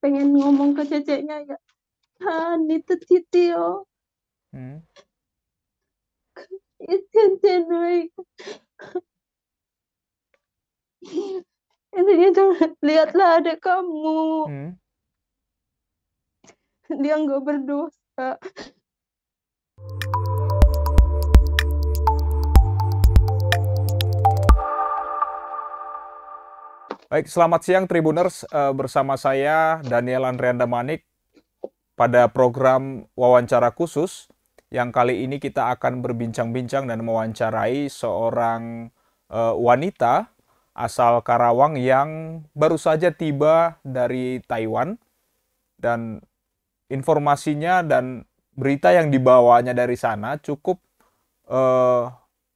pengen ngomong ke ceceknya ya Han itu titi yo oh. hmm. itu ini Intinya jangan lihatlah ada kamu. Hmm? Dia nggak berdosa. Baik, selamat siang Tribuners eh, bersama saya Daniel Andrianda Manik pada program wawancara khusus yang kali ini kita akan berbincang-bincang dan mewawancarai seorang eh, wanita asal Karawang yang baru saja tiba dari Taiwan dan informasinya dan berita yang dibawanya dari sana cukup eh,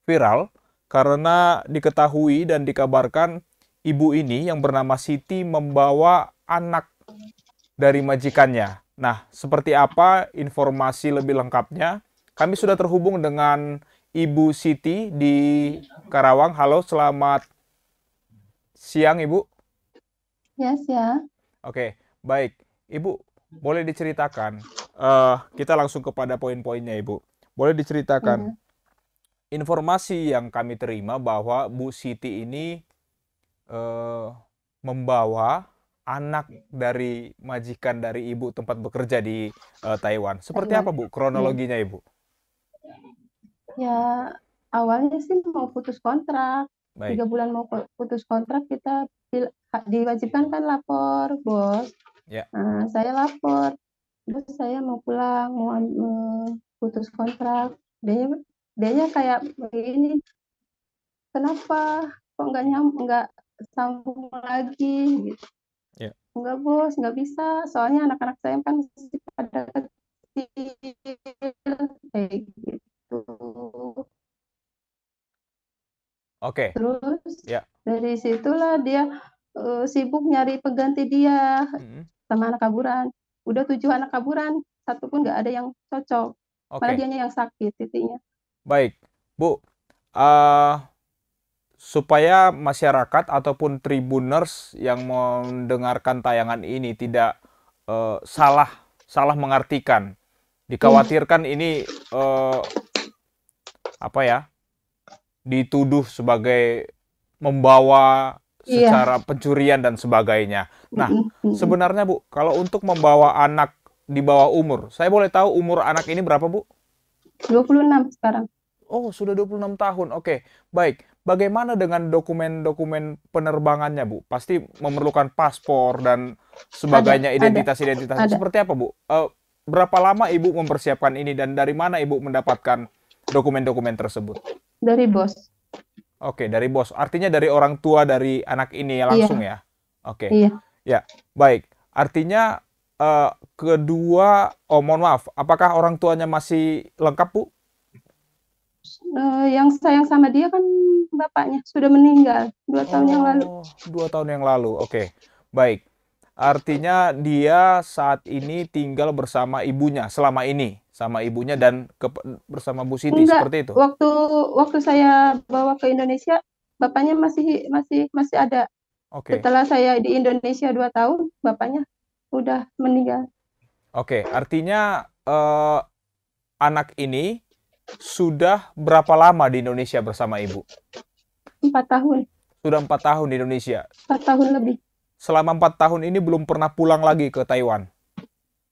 viral karena diketahui dan dikabarkan ibu ini yang bernama Siti membawa anak dari majikannya. Nah, seperti apa informasi lebih lengkapnya? Kami sudah terhubung dengan Ibu Siti di Karawang. Halo, selamat siang Ibu. Yes, ya. Oke, baik. Ibu, boleh diceritakan. Uh, kita langsung kepada poin-poinnya Ibu. Boleh diceritakan mm informasi yang kami terima bahwa Bu Siti ini Eh, membawa anak dari majikan dari ibu tempat bekerja di uh, Taiwan. Seperti Taiwan. Iya. apa Bu kronologinya Ibu? Ya awalnya sih mau putus kontrak. Baik. Tiga bulan mau putus kontrak kita diwajibkan kan lapor bos. Ya. Nah, saya lapor. Terus saya mau pulang, mau putus kontrak. Dia dia kayak ini kenapa kok nggak nyam nggak sambung lagi gitu. Yeah. Enggak bos, nggak bisa. Soalnya anak-anak saya kan masih pada kecil kayak gitu. Oke. Okay. Terus yeah. dari situlah dia uh, sibuk nyari pengganti dia mm. sama anak kaburan. Udah tujuh anak kaburan, satu pun nggak ada yang cocok. Okay. Malah dianya yang sakit titiknya. Baik, Bu. Uh, supaya masyarakat ataupun tribuners yang mendengarkan tayangan ini tidak uh, salah salah mengartikan. Dikhawatirkan hmm. ini uh, apa ya? dituduh sebagai membawa iya. secara iya. pencurian dan sebagainya. Nah, sebenarnya Bu, kalau untuk membawa anak di bawah umur, saya boleh tahu umur anak ini berapa, Bu? 26 sekarang. Oh, sudah 26 tahun. Oke, okay. baik bagaimana dengan dokumen-dokumen penerbangannya, Bu? Pasti memerlukan paspor dan sebagainya identitas-identitas. Seperti apa, Bu? Uh, berapa lama Ibu mempersiapkan ini dan dari mana Ibu mendapatkan dokumen-dokumen tersebut? Dari bos. Oke, dari bos. Artinya dari orang tua dari anak ini iya. langsung iya. ya. Oke. Iya. Ya, baik. Artinya uh, kedua oh mohon maaf, apakah orang tuanya masih lengkap, Bu? uh, yang sayang sama dia kan bapaknya sudah meninggal dua oh, tahun yang lalu. Oh, dua tahun yang lalu, oke, okay. baik. Artinya dia saat ini tinggal bersama ibunya selama ini, sama ibunya dan ke, bersama Bu Siti Enggak, seperti itu. Waktu waktu saya bawa ke Indonesia, bapaknya masih masih masih ada. Oke. Okay. Setelah saya di Indonesia dua tahun, bapaknya udah meninggal. Oke, okay, artinya uh, anak ini sudah berapa lama di Indonesia bersama Ibu? Empat tahun. Sudah empat tahun di Indonesia? Empat tahun lebih. Selama empat tahun ini belum pernah pulang lagi ke Taiwan?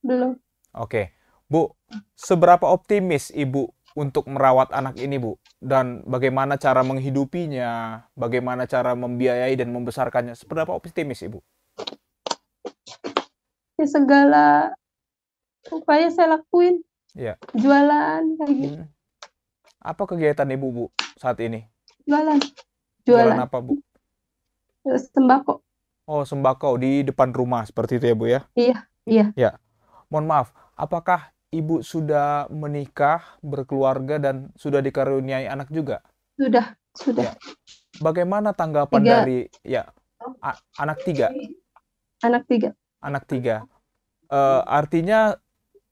Belum. Oke. Bu, seberapa optimis Ibu untuk merawat anak ini, Bu? Dan bagaimana cara menghidupinya? Bagaimana cara membiayai dan membesarkannya? Seberapa optimis Ibu? Ya, segala upaya saya lakuin. Ya. Jualan kayak gitu. Hmm. Apa kegiatan Ibu Bu saat ini? Jualan. Jualan, Jualan apa Bu? Eh, sembako. Oh, sembako di depan rumah seperti itu ya Bu ya? Iya, iya. Ya. Mohon maaf, apakah Ibu sudah menikah, berkeluarga dan sudah dikaruniai anak juga? Sudah, sudah. Ya. Bagaimana tanggapan tiga. dari ya anak tiga? Anak tiga. Anak tiga. Uh, artinya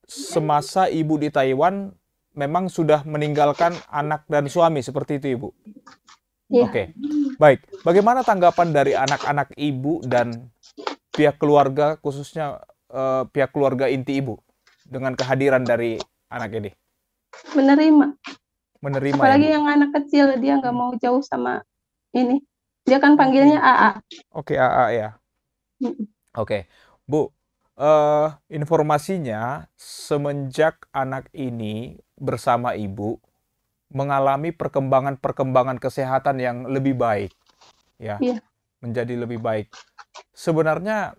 semasa ibu di Taiwan memang sudah meninggalkan anak dan suami seperti itu Ibu. Ya. Oke. Baik, bagaimana tanggapan dari anak-anak Ibu dan pihak keluarga khususnya uh, pihak keluarga inti Ibu dengan kehadiran dari anak ini? Menerima. Menerima. Ya, Apalagi ya, yang anak kecil dia nggak mau jauh sama ini. Dia kan panggilnya AA. Oke, AA ya. Oke, Oke. Bu, uh, informasinya semenjak anak ini bersama ibu mengalami perkembangan-perkembangan kesehatan yang lebih baik, ya, yeah. menjadi lebih baik. Sebenarnya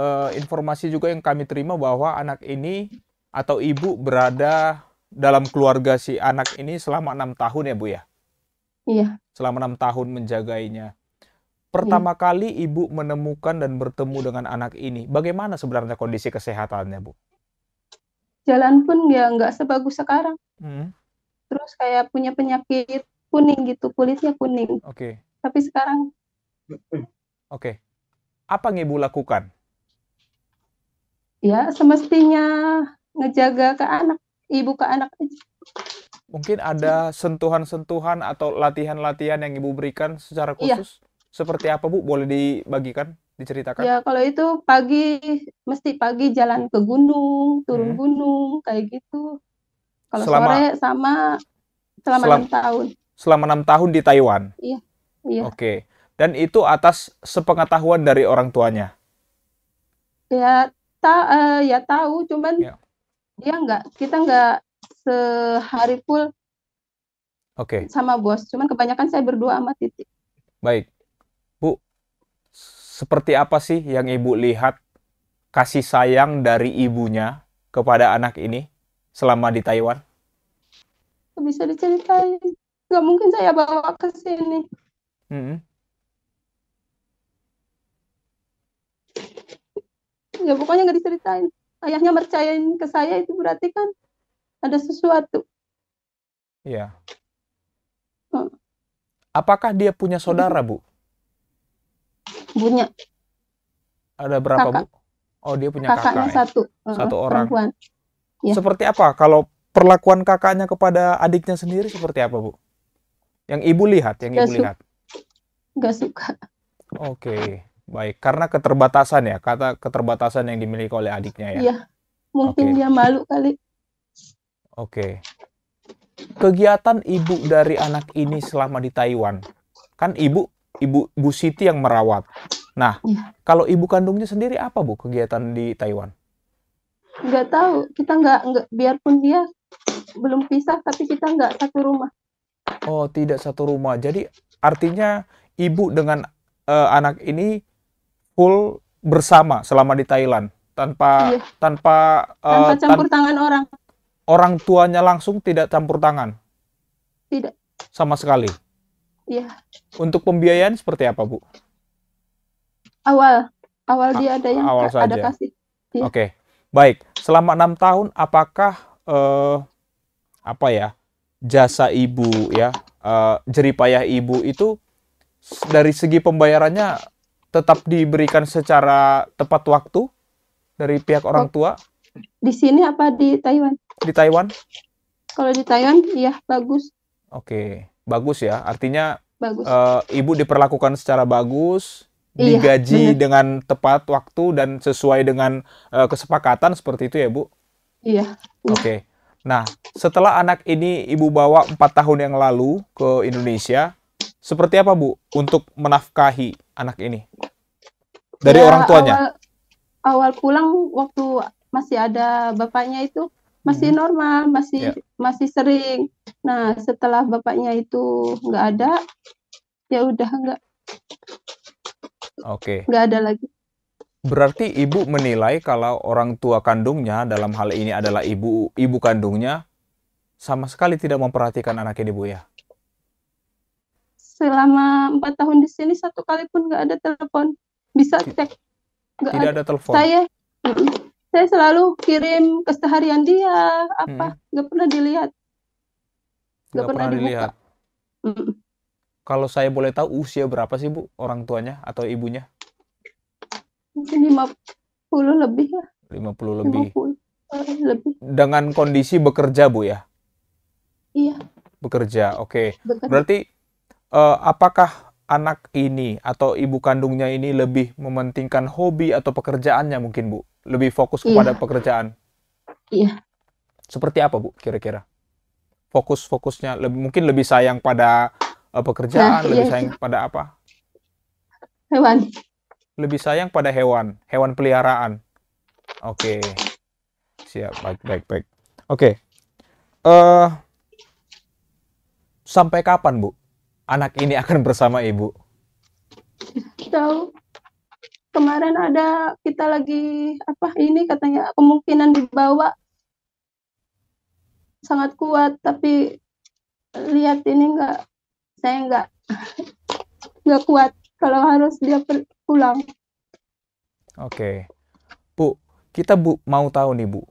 eh, informasi juga yang kami terima bahwa anak ini atau ibu berada dalam keluarga si anak ini selama enam tahun ya bu ya. Iya. Selama enam tahun menjaganya. Pertama yeah. kali ibu menemukan dan bertemu dengan anak ini, bagaimana sebenarnya kondisi kesehatannya bu? jalan pun ya nggak sebagus sekarang. Hmm. Terus kayak punya penyakit kuning gitu, kulitnya kuning. Oke. Okay. Tapi sekarang. Oke. Okay. Apa yang ibu lakukan? Ya semestinya ngejaga ke anak, ibu ke anak aja. Mungkin ada sentuhan-sentuhan atau latihan-latihan yang ibu berikan secara iya. khusus. Ya. Seperti apa bu? Boleh dibagikan? diceritakan? Ya kalau itu pagi mesti pagi jalan ke gunung, turun hmm. gunung kayak gitu. Kalau selama, sore sama selama enam tahun. Selama enam tahun di Taiwan. Iya. Iya. Oke. Okay. Dan itu atas sepengetahuan dari orang tuanya. Ya ta uh, ya tahu, cuman ya. dia nggak kita nggak sehari full. Oke. Okay. Sama bos, cuman kebanyakan saya berdua sama titik. Baik seperti apa sih yang ibu lihat kasih sayang dari ibunya kepada anak ini selama di Taiwan? Bisa diceritain. Gak mungkin saya bawa ke sini. Mm -hmm. Ya pokoknya nggak diceritain. Ayahnya percayain ke saya itu berarti kan ada sesuatu. Iya. Hmm. Apakah dia punya saudara, Bu? punya ada berapa kakak. bu oh dia punya kakaknya kakak, satu ya? satu uh, orang perempuan. Ya. seperti apa kalau perlakuan kakaknya kepada adiknya sendiri seperti apa bu yang ibu lihat yang gak ibu lihat nggak suka oke baik karena keterbatasan ya kata keterbatasan yang dimiliki oleh adiknya ya iya mungkin okay. dia malu kali oke kegiatan ibu dari anak ini selama di Taiwan kan ibu ibu Bu Siti yang merawat. Nah, iya. kalau ibu kandungnya sendiri apa Bu kegiatan di Taiwan? Nggak tahu, kita nggak, nggak biarpun dia belum pisah tapi kita nggak satu rumah. Oh, tidak satu rumah. Jadi artinya ibu dengan uh, anak ini full bersama selama di Thailand tanpa iya. tanpa eh, tanpa campur tan tangan orang. Orang tuanya langsung tidak campur tangan. Tidak. Sama sekali. Iya. Untuk pembiayaan seperti apa, Bu? Awal, awal ah, dia ada yang awal saja. ada kasih. Ya. Oke, baik. Selama enam tahun, apakah eh, apa ya jasa ibu ya eh, jeripayah ibu itu dari segi pembayarannya tetap diberikan secara tepat waktu dari pihak orang tua? Di sini apa di Taiwan? Di Taiwan? Kalau di Taiwan, iya bagus. Oke. bagus ya. Artinya bagus. Uh, ibu diperlakukan secara bagus, iya, digaji bener. dengan tepat waktu dan sesuai dengan uh, kesepakatan seperti itu ya, Bu? Iya. iya. Oke. Okay. Nah, setelah anak ini ibu bawa empat tahun yang lalu ke Indonesia, seperti apa bu untuk menafkahi anak ini dari ya, orang tuanya? Awal, awal pulang waktu masih ada bapaknya itu masih mhm. normal, masih yeah. masih sering. Nah, setelah bapaknya itu nggak ada, ya udah nggak. Oke. Okay. Nggak ada lagi. Berarti ibu menilai kalau orang tua kandungnya dalam hal ini adalah ibu ibu kandungnya sama sekali tidak memperhatikan anaknya ibu ya? Selama empat tahun di sini satu kali pun nggak ada telepon. Bisa cek. Gak tidak ada, ada telepon. Saya saya selalu kirim keseharian dia apa nggak hmm. pernah dilihat gak pernah, pernah dilihat. Dibuka. Kalau saya boleh tahu usia berapa sih Bu orang tuanya atau ibunya? Mungkin 50 lebih lah. 50 lebih. 50 eh, lebih. Dengan kondisi bekerja Bu ya? Iya. Bekerja. Oke. Okay. Berarti uh, apakah anak ini atau ibu kandungnya ini lebih mementingkan hobi atau pekerjaannya mungkin Bu? Lebih fokus iya. kepada iya. pekerjaan? Iya. Seperti apa Bu kira-kira? fokus-fokusnya lebih mungkin lebih sayang pada uh, pekerjaan, nah, lebih iya. sayang pada apa? Hewan. Lebih sayang pada hewan, hewan peliharaan. Oke. Okay. Siap, baik baik baik. Oke. Okay. Uh, eh, sampai kapan, Bu? Anak ini akan bersama Ibu. Tahu. Kemarin ada kita lagi apa ini katanya kemungkinan dibawa sangat kuat tapi lihat ini nggak saya nggak nggak kuat kalau harus dia pulang. Oke, Bu, kita Bu mau tahu nih Bu,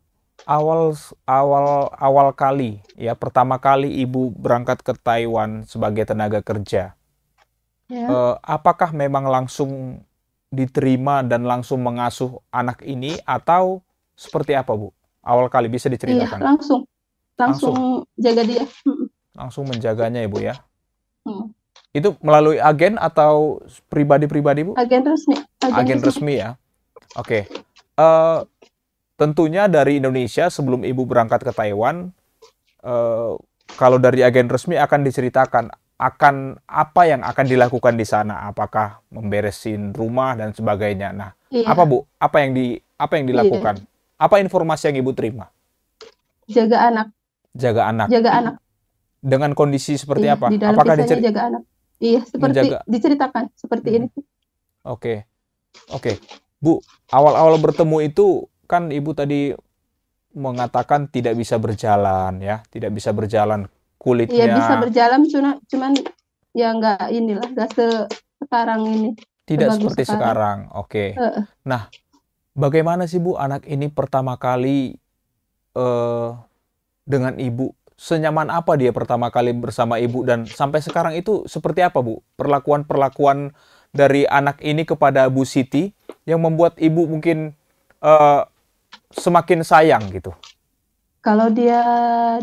awal awal awal kali ya pertama kali Ibu berangkat ke Taiwan sebagai tenaga kerja, ya. uh, apakah memang langsung diterima dan langsung mengasuh anak ini atau seperti apa Bu? Awal kali bisa iya, diceritakan? Iya, langsung langsung, jaga dia. Langsung menjaganya ibu ya. Hmm. Itu melalui agen atau pribadi-pribadi bu? Agen resmi. Agen, agen resmi. resmi ya. Oke. Okay. Uh, eh, tentunya dari Indonesia sebelum ibu berangkat ke Taiwan, uh, kalau dari agen resmi akan diceritakan akan apa yang akan dilakukan di sana apakah memberesin rumah dan sebagainya nah iya. apa bu apa yang di apa yang iya. dilakukan iya. apa informasi yang ibu terima jaga anak jaga anak. Jaga anak. Dengan kondisi seperti iya, apa? Di dalam Apakah dicer... jaga anak? Iya, seperti menjaga... diceritakan seperti hmm. ini. Oke. Okay. Oke. Okay. Bu, awal-awal bertemu itu kan Ibu tadi mengatakan tidak bisa berjalan ya, tidak bisa berjalan kulitnya. Iya, bisa berjalan cuma cuman ya enggak inilah, nggak se sekarang ini. Tidak seperti sekarang. sekarang. Oke. Okay. Uh. Nah, bagaimana sih Bu anak ini pertama kali uh, dengan ibu? Senyaman apa dia pertama kali bersama ibu dan sampai sekarang itu seperti apa Bu? Perlakuan-perlakuan dari anak ini kepada Bu Siti yang membuat ibu mungkin uh, semakin sayang gitu. Kalau dia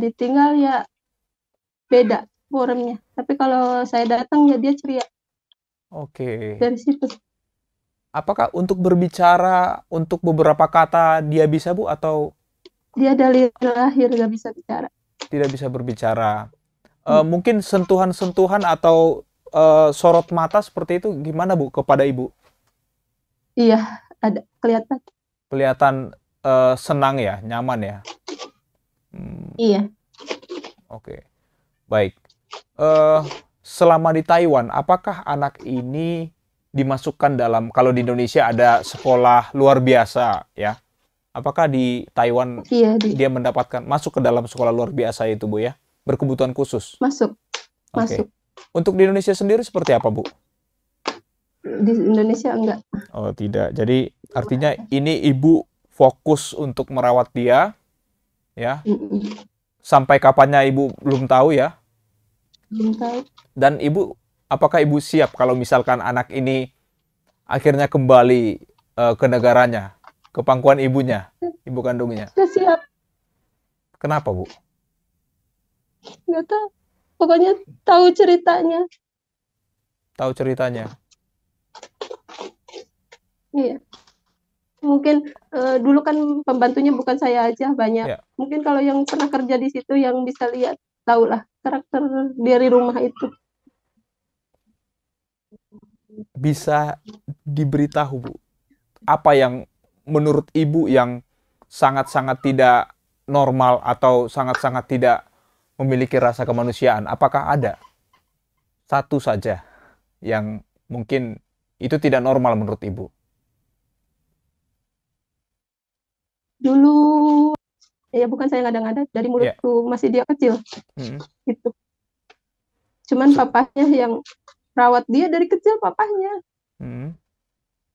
ditinggal ya beda forumnya. Tapi kalau saya datang ya dia ceria. Oke. Okay. Dari situ. Apakah untuk berbicara untuk beberapa kata dia bisa Bu atau dia dari lahir gak bisa bicara tidak bisa berbicara uh, hmm. mungkin sentuhan-sentuhan atau uh, sorot mata seperti itu gimana bu kepada ibu iya ada kelihatan kelihatan uh, senang ya nyaman ya hmm. iya oke okay. baik uh, selama di Taiwan apakah anak ini dimasukkan dalam kalau di Indonesia ada sekolah luar biasa ya Apakah di Taiwan iya, di... dia mendapatkan masuk ke dalam sekolah luar biasa itu, Bu ya? Berkebutuhan khusus. Masuk. Masuk. Untuk di Indonesia sendiri seperti apa, Bu? Di Indonesia enggak. Oh, tidak. Jadi artinya ini ibu fokus untuk merawat dia ya. Sampai kapannya ibu belum tahu ya? Belum tahu. Dan ibu apakah ibu siap kalau misalkan anak ini akhirnya kembali uh, ke negaranya? ke pangkuan ibunya, hmm. ibu kandungnya. Sudah siap. Kenapa, Bu? Nggak tahu. Pokoknya tahu ceritanya. Tahu ceritanya. Iya. Mungkin uh, dulu kan pembantunya bukan saya aja banyak. Iya. Mungkin kalau yang pernah kerja di situ yang bisa lihat tahulah karakter dari rumah itu. Bisa diberitahu, Bu. Apa yang menurut ibu yang sangat-sangat tidak normal atau sangat-sangat tidak memiliki rasa kemanusiaan? Apakah ada satu saja yang mungkin itu tidak normal menurut ibu? Dulu ya bukan saya ngada-ngada dari mulutku yeah. masih dia kecil, -hmm. gitu. Cuman papahnya yang rawat dia dari kecil papahnya. -hmm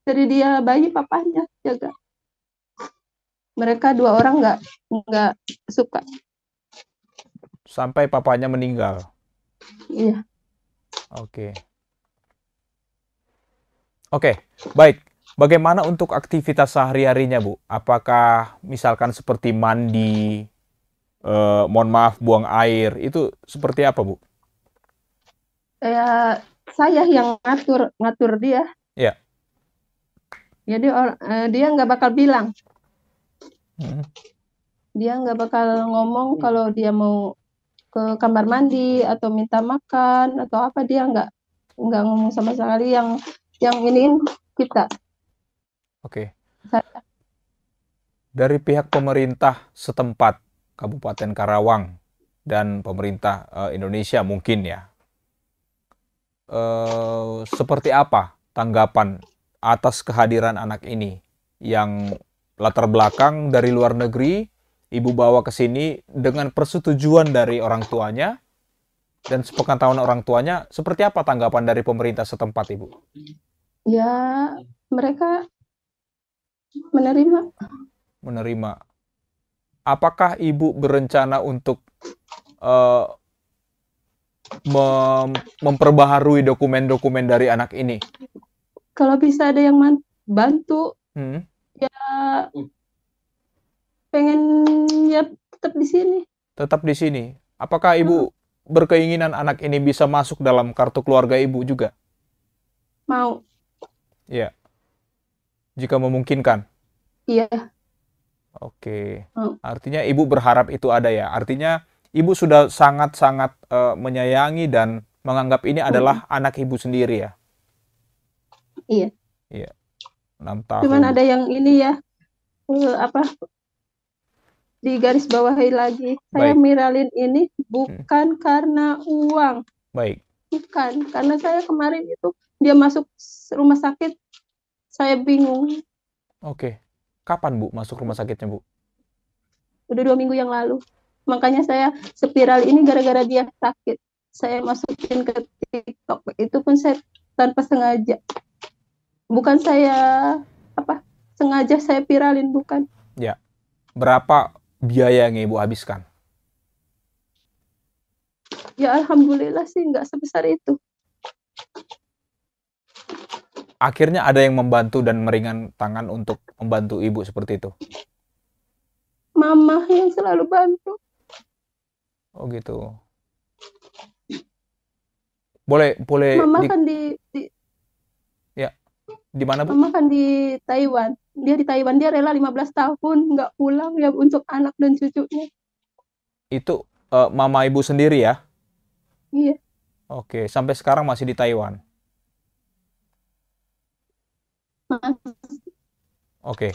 dari dia bayi papanya jaga mereka dua orang nggak nggak suka sampai papanya meninggal iya oke okay. oke okay, baik bagaimana untuk aktivitas sehari harinya bu apakah misalkan seperti mandi eh, mohon maaf buang air itu seperti apa bu ya saya yang ngatur ngatur dia ya jadi or, uh, dia hmm. nggak bakal bilang. Hmm. Dia nggak bakal ngomong kalau dia mau ke kamar mandi atau minta makan atau apa dia nggak nggak ngomong sama sekali yang yang ini kita. Oke. Okay. Dari pihak pemerintah setempat Kabupaten Karawang dan pemerintah uh, Indonesia mungkin ya. Uh, seperti apa tanggapan atas kehadiran anak ini yang latar belakang dari luar negeri, ibu bawa ke sini dengan persetujuan dari orang tuanya dan sepekan tahun orang tuanya, seperti apa tanggapan dari pemerintah setempat, Ibu? Ya, mereka menerima. Menerima. Apakah Ibu berencana untuk uh, mem memperbaharui dokumen-dokumen dari anak ini? kalau bisa ada yang bantu hmm. ya pengen ya tetap di sini tetap di sini apakah ibu hmm. berkeinginan anak ini bisa masuk dalam kartu keluarga ibu juga mau ya jika memungkinkan iya oke hmm. artinya ibu berharap itu ada ya artinya ibu sudah sangat sangat uh, eh, menyayangi dan menganggap ini adalah hmm. anak ibu sendiri ya Iya. Iya. 6 tahun. Cuman ada yang ini ya. Uh, apa? Di garis bawahi lagi. Baik. Saya Miralin ini bukan hmm. karena uang. Baik. Bukan, karena saya kemarin itu dia masuk rumah sakit saya bingung. Oke. Kapan Bu masuk rumah sakitnya Bu? Udah dua minggu yang lalu. Makanya saya spiral ini gara-gara dia sakit. Saya masukin ke TikTok. Itu pun saya tanpa sengaja bukan saya apa sengaja saya viralin bukan. Ya. Berapa biaya yang Ibu habiskan? Ya alhamdulillah sih nggak sebesar itu. Akhirnya ada yang membantu dan meringan tangan untuk membantu Ibu seperti itu. Mama yang selalu bantu. Oh gitu. Boleh boleh Mama di... kan di, di di mana, Bu? Mama kan di Taiwan. Dia di Taiwan, dia rela 15 tahun nggak pulang ya untuk anak dan cucunya. Itu uh, mama ibu sendiri ya? Iya. Oke, sampai sekarang masih di Taiwan. Mas. Oke.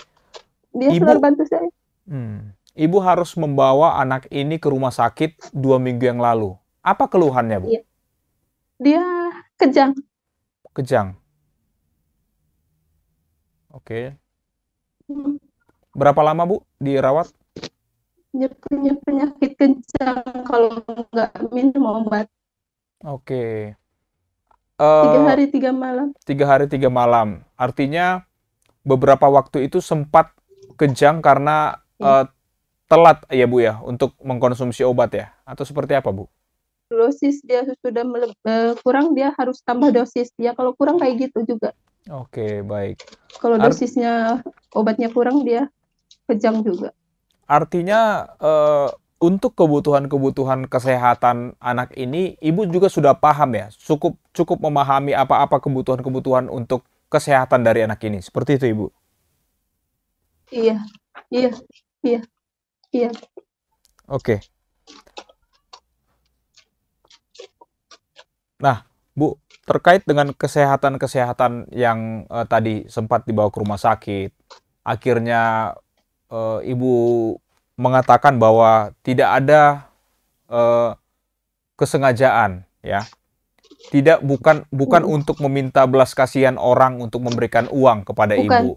Dia ibu, selalu bantu saya. Hmm, ibu harus membawa anak ini ke rumah sakit dua minggu yang lalu. Apa keluhannya, Bu? Iya. Dia kejang. Kejang. Oke. Berapa lama Bu dirawat? Dia penyakit kencang kalau nggak minum obat. Oke. tiga eh, hari tiga malam. Tiga hari tiga malam. Artinya beberapa waktu itu sempat kejang karena ya. uh, telat ya Bu ya untuk mengkonsumsi obat ya atau seperti apa Bu? Dosis dia sudah eh, kurang dia harus tambah dosis ya. kalau kurang kayak gitu juga. Oke, baik. Kalau dosisnya Art... obatnya kurang dia kejang juga. Artinya uh, untuk kebutuhan-kebutuhan kesehatan anak ini ibu juga sudah paham ya, cukup cukup memahami apa-apa kebutuhan-kebutuhan untuk kesehatan dari anak ini. Seperti itu, Ibu. Iya. Iya. Iya. Iya. Oke. Nah, Bu, terkait dengan kesehatan-kesehatan yang uh, tadi sempat dibawa ke rumah sakit, akhirnya uh, ibu mengatakan bahwa tidak ada uh, kesengajaan, ya, tidak bukan bukan untuk meminta belas kasihan orang untuk memberikan uang kepada bukan. ibu.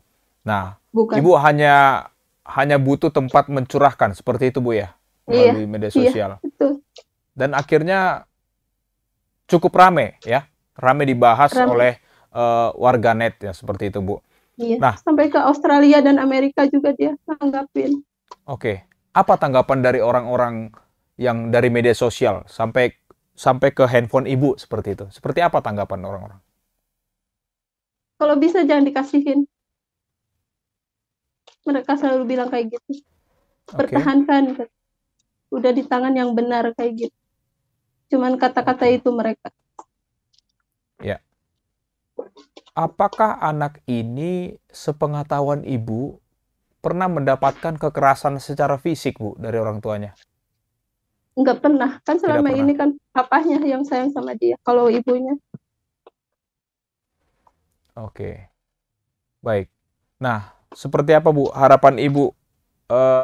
Nah, bukan. ibu hanya hanya butuh tempat mencurahkan seperti itu bu ya iya, melalui iya, media sosial. Iya, betul. Dan akhirnya cukup rame ya rame dibahas rame. oleh uh, eh, net ya seperti itu Bu. Iya. Nah, sampai ke Australia dan Amerika juga dia tanggapin. Oke. Okay. Apa tanggapan dari orang-orang yang dari media sosial sampai sampai ke handphone ibu seperti itu? Seperti apa tanggapan orang-orang? Kalau bisa jangan dikasihin. Mereka selalu bilang kayak gitu. Pertahankan. Okay. Udah di tangan yang benar kayak gitu. Cuman kata-kata itu mereka apakah anak ini sepengetahuan ibu pernah mendapatkan kekerasan secara fisik, Bu, dari orang tuanya? Enggak pernah. Kan selama pernah. ini kan papahnya yang sayang sama dia. Kalau ibunya. Oke. Baik. Nah, seperti apa, Bu, harapan Ibu eh,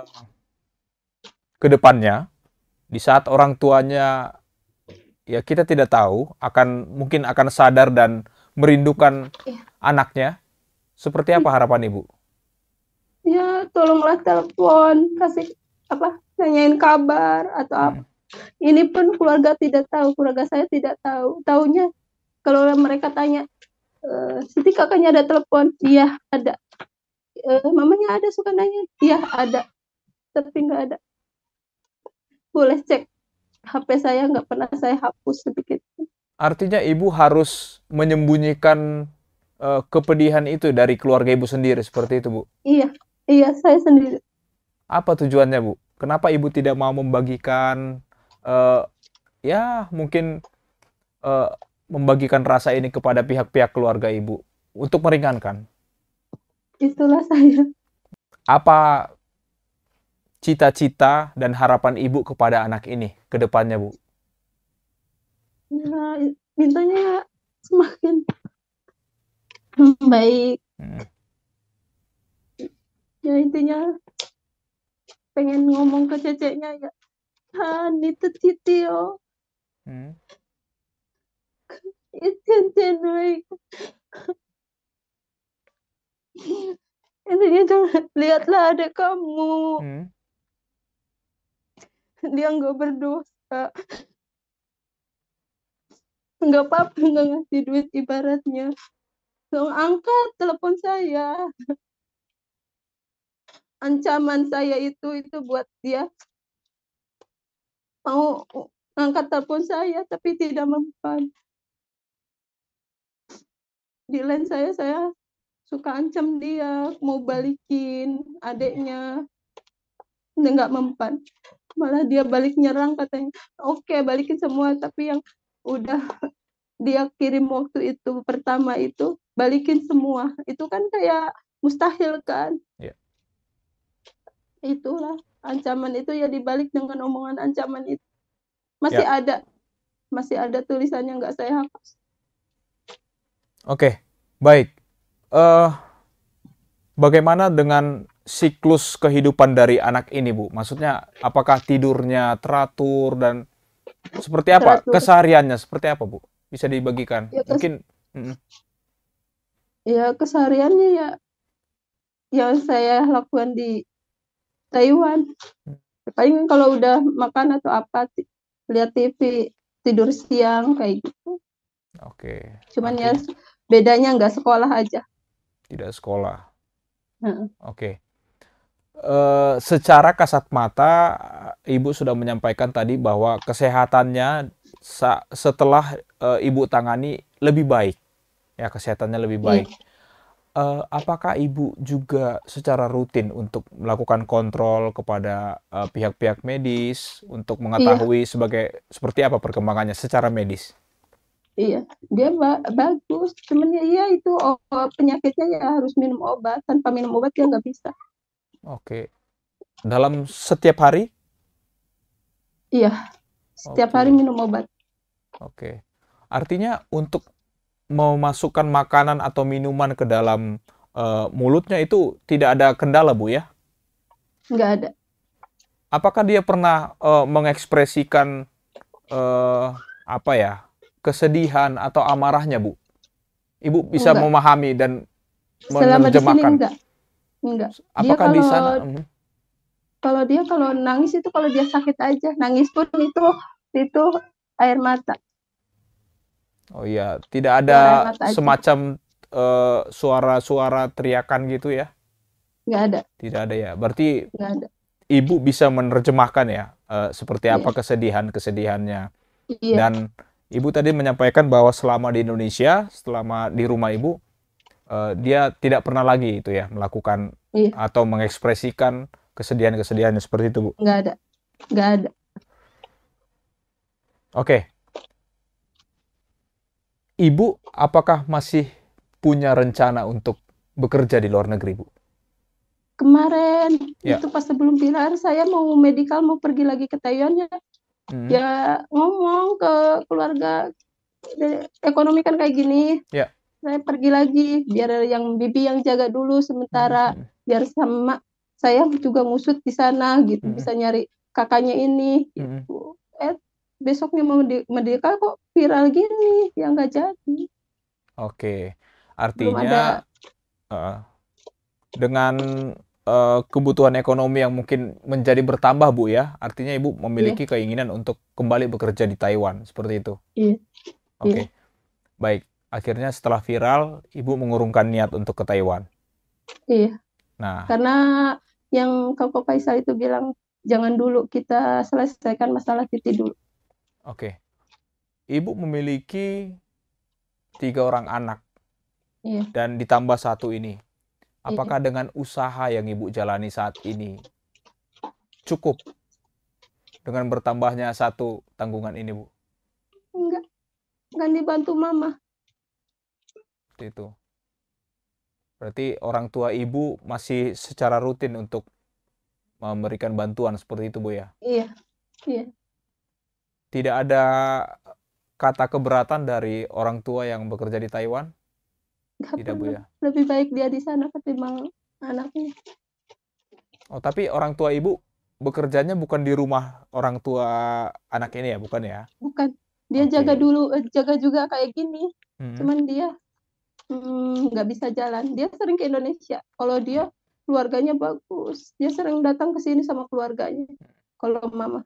ke depannya di saat orang tuanya ya kita tidak tahu akan mungkin akan sadar dan merindukan ya. anaknya. Seperti apa harapan Ibu? Ya, tolonglah telepon, kasih apa? nanyain kabar atau hmm. apa. Ini pun keluarga tidak tahu, keluarga saya tidak tahu. Tahunya kalau mereka tanya, e, Siti kakaknya ada telepon? Iya, ada. E, mamanya ada suka nanya? Iya, ada. Tapi nggak ada. Boleh cek HP saya nggak pernah saya hapus sedikit artinya ibu harus menyembunyikan uh, kepedihan itu dari keluarga ibu sendiri seperti itu bu iya iya saya sendiri apa tujuannya bu kenapa ibu tidak mau membagikan uh, ya mungkin uh, membagikan rasa ini kepada pihak-pihak keluarga ibu untuk meringankan itulah saya apa cita-cita dan harapan ibu kepada anak ini ke depannya bu ya mintanya semakin baik hmm. ya intinya pengen ngomong ke ceceknya ya Han itu titi yo oh. hmm. Kan, itu baik intinya jangan lihatlah ada kamu hmm. dia nggak berdosa nggak apa-apa nggak ngasih duit ibaratnya langsung angkat telepon saya ancaman saya itu itu buat dia mau angkat telepon saya tapi tidak mempan di lain saya saya suka ancam dia mau balikin adiknya nggak mempan malah dia balik nyerang katanya oke okay, balikin semua tapi yang udah dia kirim waktu itu pertama itu balikin semua itu kan kayak mustahil kan yeah. itulah ancaman itu ya dibalik dengan omongan ancaman itu masih yeah. ada masih ada tulisannya nggak saya hapus oke baik uh, bagaimana dengan siklus kehidupan dari anak ini bu maksudnya apakah tidurnya teratur dan seperti apa kesehariannya? Seperti apa, Bu? Bisa dibagikan. Ya, Mungkin Ya, kesehariannya ya yang saya lakukan di Taiwan. Paling kalau udah makan atau apa lihat TV, tidur siang kayak gitu. Oke. Cuman okay. ya bedanya nggak sekolah aja. Tidak sekolah. Hmm. Oke. Okay. Eh, secara kasat mata ibu sudah menyampaikan tadi bahwa kesehatannya setelah uh, ibu tangani lebih baik ya kesehatannya lebih iya. baik uh, apakah ibu juga secara rutin untuk melakukan kontrol kepada pihak-pihak uh, medis untuk iya. mengetahui iya. sebagai seperti apa perkembangannya secara medis Iya, dia ba bagus. Cuman ya iya itu oh, penyakitnya ya harus minum obat. Tanpa minum obat dia nggak bisa. Oke. Dalam setiap hari? Iya. Setiap Oke. hari minum obat. Oke. Artinya untuk memasukkan makanan atau minuman ke dalam uh, mulutnya itu tidak ada kendala, Bu ya? Enggak ada. Apakah dia pernah uh, mengekspresikan uh, apa ya? kesedihan atau amarahnya, Bu? Ibu bisa enggak. memahami dan menerjemahkan. Selama di sini enggak. Enggak. Apakah dia kalau, di sana? Mhm. Kalau dia kalau nangis itu kalau dia sakit aja, nangis pun itu itu air mata. Oh iya, tidak ada semacam eh, suara-suara uh, teriakan gitu ya? Enggak ada. Tidak ada ya. Berarti ada. ibu bisa menerjemahkan ya uh, seperti iya. apa kesedihan kesedihannya. Iya. Dan ibu tadi menyampaikan bahwa selama di Indonesia, selama di rumah ibu Eh, dia tidak pernah lagi itu ya melakukan iya. atau mengekspresikan kesedihan-kesedihan seperti itu, Bu. Enggak ada. Enggak ada. Oke. Okay. Ibu, apakah masih punya rencana untuk bekerja di luar negeri, Bu? Kemarin ya. itu pas sebelum pilar saya mau medical mau pergi lagi ke Taiwan ya. Hmm. Ya, ngomong ke keluarga ekonomi kan kayak gini. Ya saya pergi lagi biar iya. yang bibi yang jaga dulu sementara iya, iya. biar sama saya juga ngusut di sana gitu bisa nyari kakaknya ini gitu. eh besoknya mau merdeka kok viral gini yang nggak jadi oke artinya uh, dengan uh, kebutuhan ekonomi yang mungkin menjadi bertambah bu ya artinya ibu memiliki yeah. keinginan untuk kembali bekerja di Taiwan seperti itu yeah. oke okay. yeah. baik akhirnya setelah viral ibu mengurungkan niat untuk ke Taiwan. Iya. Nah, karena yang Kakak Faisal itu bilang jangan dulu kita selesaikan masalah Titi dulu. Oke. Ibu memiliki tiga orang anak. Iya. Dan ditambah satu ini. Iya. Apakah iya. dengan usaha yang Ibu jalani saat ini cukup dengan bertambahnya satu tanggungan ini, Bu? Enggak. Kan dibantu Mama. Seperti itu. Berarti orang tua ibu masih secara rutin untuk memberikan bantuan seperti itu, Bu ya? Iya. Iya. Tidak ada kata keberatan dari orang tua yang bekerja di Taiwan? Gak Tidak, Bu ya. Lebih baik dia di sana ketimbang anaknya. Oh, tapi orang tua ibu bekerjanya bukan di rumah orang tua anak ini ya, bukan ya? Bukan. Dia okay. jaga dulu, eh, jaga juga kayak gini. Hmm. Cuman dia Hmm, nggak hmm, bisa jalan. Dia sering ke Indonesia. Kalau dia keluarganya bagus, dia sering datang ke sini sama keluarganya. Kalau mama.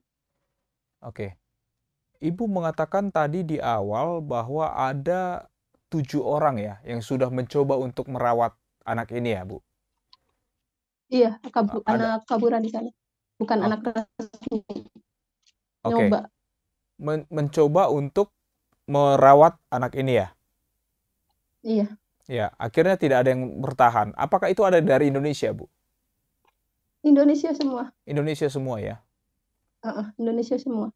Oke. Okay. Ibu mengatakan tadi di awal bahwa ada tujuh orang ya yang sudah mencoba untuk merawat anak ini ya, Bu? Iya, kabur, ada. anak kaburan di sana. Bukan oh. anak resmi. Okay. Men mencoba untuk merawat anak ini ya? Iya. Ya, akhirnya tidak ada yang bertahan. Apakah itu ada dari Indonesia, Bu? Indonesia semua. Indonesia semua ya. Uh, uh, Indonesia semua.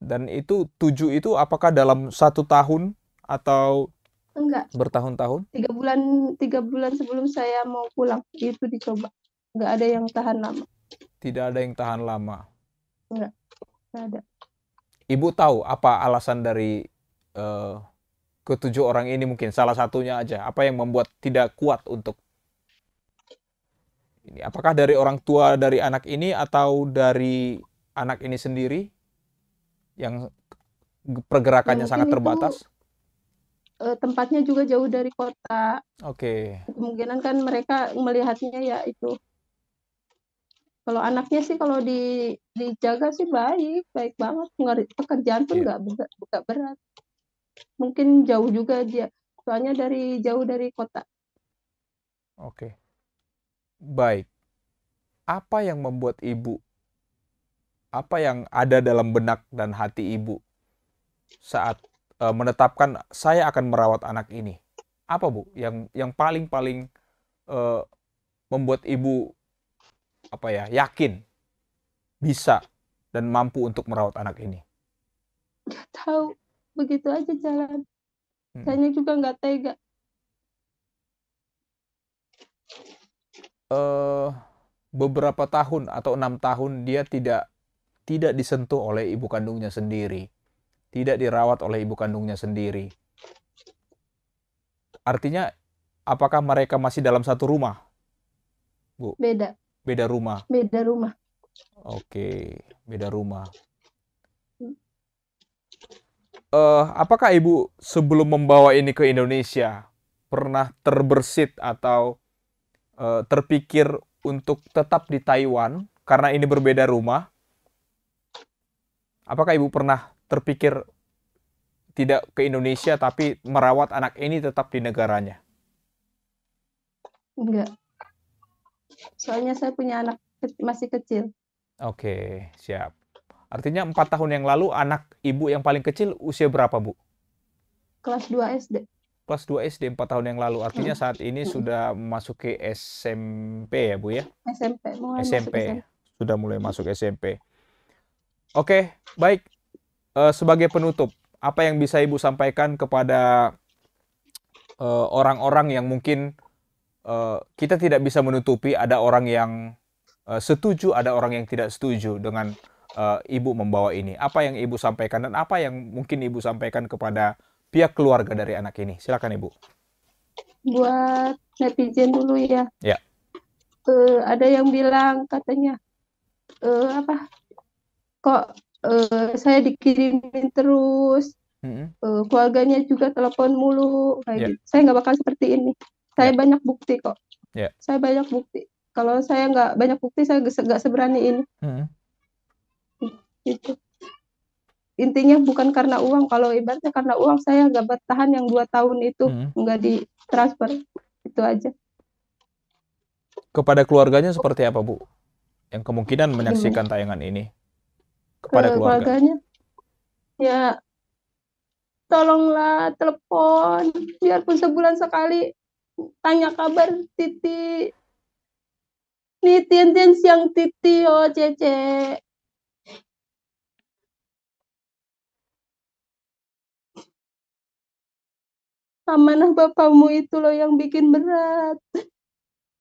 Dan itu tujuh itu apakah dalam satu tahun atau enggak bertahun-tahun? Tiga bulan tiga bulan sebelum saya mau pulang itu dicoba. Enggak ada yang tahan lama. Tidak ada yang tahan lama. Enggak, enggak ada. Ibu tahu apa alasan dari uh, ketujuh orang ini mungkin salah satunya aja apa yang membuat tidak kuat untuk ini apakah dari orang tua dari anak ini atau dari anak ini sendiri yang pergerakannya Mungkin sangat terbatas? Itu, eh, tempatnya juga jauh dari kota. Oke. Okay. Kemungkinan kan mereka melihatnya ya itu. Kalau anaknya sih kalau di dijaga sih baik, baik banget. Pekerjaan pun iya. nggak yeah. berat mungkin jauh juga dia soalnya dari jauh dari kota oke baik apa yang membuat ibu apa yang ada dalam benak dan hati ibu saat uh, menetapkan saya akan merawat anak ini apa bu yang yang paling paling uh, eh, membuat ibu apa ya yakin bisa dan mampu untuk merawat anak ini Tidak tahu begitu aja jalan hmm. saya juga nggak tega uh, beberapa tahun atau enam tahun dia tidak tidak disentuh oleh ibu kandungnya sendiri tidak dirawat oleh ibu kandungnya sendiri artinya apakah mereka masih dalam satu rumah bu beda beda rumah beda rumah oke beda rumah uh, apakah Ibu sebelum membawa ini ke Indonesia pernah terbersit atau uh, terpikir untuk tetap di Taiwan karena ini berbeda rumah? Apakah Ibu pernah terpikir tidak ke Indonesia tapi merawat anak ini tetap di negaranya? Enggak. Soalnya saya punya anak masih kecil. Oke, okay, siap. Artinya empat tahun yang lalu anak ibu yang paling kecil usia berapa, Bu? Kelas 2 SD. Kelas 2 SD 4 tahun yang lalu. Artinya mm. saat ini hmm. sudah ke SMP ya, Bu ya? SMP, mulai SMP. SMP. Sudah mulai masuk SMP. Oke, baik. Uh, sebagai penutup, apa yang bisa Ibu sampaikan kepada orang eh, orang-orang yang mungkin uh, kita tidak bisa menutupi ada orang yang uh, setuju, ada orang yang tidak setuju dengan uh, ibu membawa ini? Apa yang ibu sampaikan dan apa yang mungkin ibu sampaikan kepada pihak keluarga dari anak ini? Silakan ibu. Buat netizen dulu ya. Ya. Uh, ada yang bilang katanya uh, apa? Kok uh, saya dikirimin terus? uh, keluarganya juga telepon mulu kayak yeah. gitu. Saya nggak bakal seperti ini. Saya yeah. banyak bukti kok. Yeah. Saya banyak bukti. Kalau saya nggak banyak bukti, saya nggak seberani ini. Mm gitu intinya bukan karena uang kalau ibaratnya karena uang saya nggak bertahan yang dua tahun itu hmm. nggak di transfer itu aja kepada keluarganya seperti apa bu yang kemungkinan menyaksikan tayangan ini kepada Ke keluarganya ya tolonglah telepon biarpun sebulan sekali tanya kabar titi Nih tien tien siang titi oh cece amanah bapamu itu loh yang bikin berat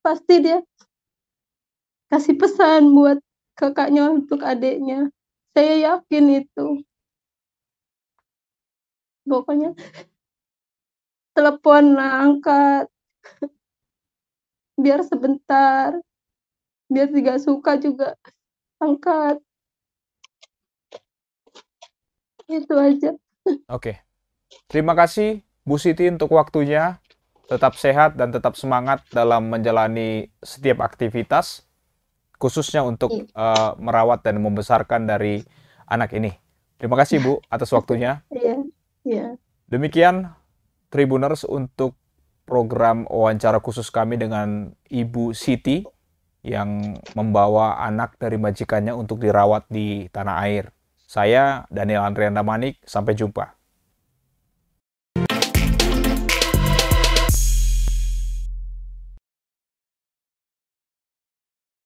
pasti dia kasih pesan buat kakaknya untuk adiknya saya yakin itu pokoknya telepon angkat biar sebentar biar tidak suka juga angkat itu aja oke okay. terima kasih Bu Siti untuk waktunya. Tetap sehat dan tetap semangat dalam menjalani setiap aktivitas, khususnya untuk uh, merawat dan membesarkan dari anak ini. Terima kasih Bu atas waktunya. Iya, iya. Demikian Tribuners untuk program wawancara khusus kami dengan Ibu Siti yang membawa anak dari majikannya untuk dirawat di tanah air. Saya Daniel Andrianda Manik, sampai jumpa.